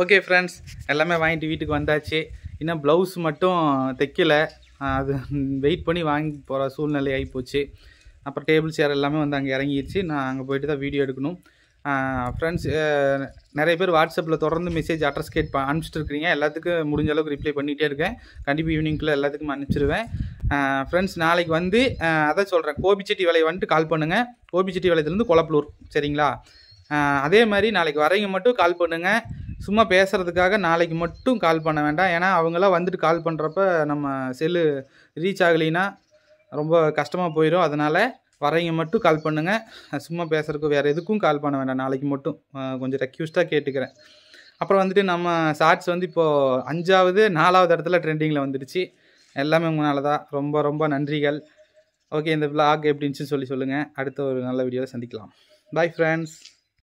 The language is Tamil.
ஓகே ஃப்ரெண்ட்ஸ் எல்லாமே வாங்கிட்டு வீட்டுக்கு வந்தாச்சு இன்னும் ப்ளவுஸ் மட்டும் தைக்கலை அது வெயிட் பண்ணி வாங்கி போகிற சூழ்நிலை ஆகி போச்சு அப்புறம் டேபிள் சேர் எல்லாமே வந்து அங்கே இறங்கிடுச்சு நான் அங்கே போயிட்டு தான் வீடியோ எடுக்கணும் ஃப்ரெண்ட்ஸ் நிறைய பேர் வாட்ஸ்அப்பில் தொடர்ந்து மெசேஜ் அட்ரஸ் கேட் ப இருக்கிறீங்க எல்லாத்துக்கும் முடிஞ்ச அளவுக்கு ரிப்ளை பண்ணிகிட்டே இருக்கேன் கண்டிப்பாக ஈவினிங்குள்ளே எல்லாத்துக்கும் அனுப்பிச்சிருவேன் ஃப்ரெண்ட்ஸ் நாளைக்கு வந்து அதான் சொல்கிறேன் கோபிச்செட்டி வலையை வந்துட்டு கால் பண்ணுங்கள் கோபிச்செட்டி வலையத்துலேருந்து கொலப்பலூர் சரிங்களா அதே மாதிரி நாளைக்கு வரைங்க மட்டும் கால் பண்ணுங்கள் சும்மா பேசுகிறதுக்காக நாளைக்கு மட்டும் கால் பண்ண வேண்டாம் ஏன்னா அவங்களாம் வந்துட்டு கால் பண்ணுறப்ப நம்ம செல்லு ரீச் ஆகலைன்னா ரொம்ப கஷ்டமாக போயிடும் அதனால் வரவங்க மட்டும் கால் பண்ணுங்கள் சும்மா பேசுகிறதுக்கு வேறு எதுக்கும் கால் பண்ண வேண்டாம் நாளைக்கு மட்டும் கொஞ்சம் ரெக்யூஸ்டாக கேட்டுக்கிறேன் அப்புறம் வந்துட்டு நம்ம ஷார்ட்ஸ் வந்து இப்போது அஞ்சாவது நாலாவது இடத்துல ட்ரெண்டிங்கில் வந்துடுச்சு எல்லாமே உங்களால் தான் ரொம்ப ரொம்ப நன்றிகள் ஓகே இந்த விளாக் எப்படின்ச்சு சொல்லி சொல்லுங்கள் அடுத்த ஒரு நல்ல வீடியோவில் சந்திக்கலாம் பாய் ஃப்ரெண்ட்ஸ்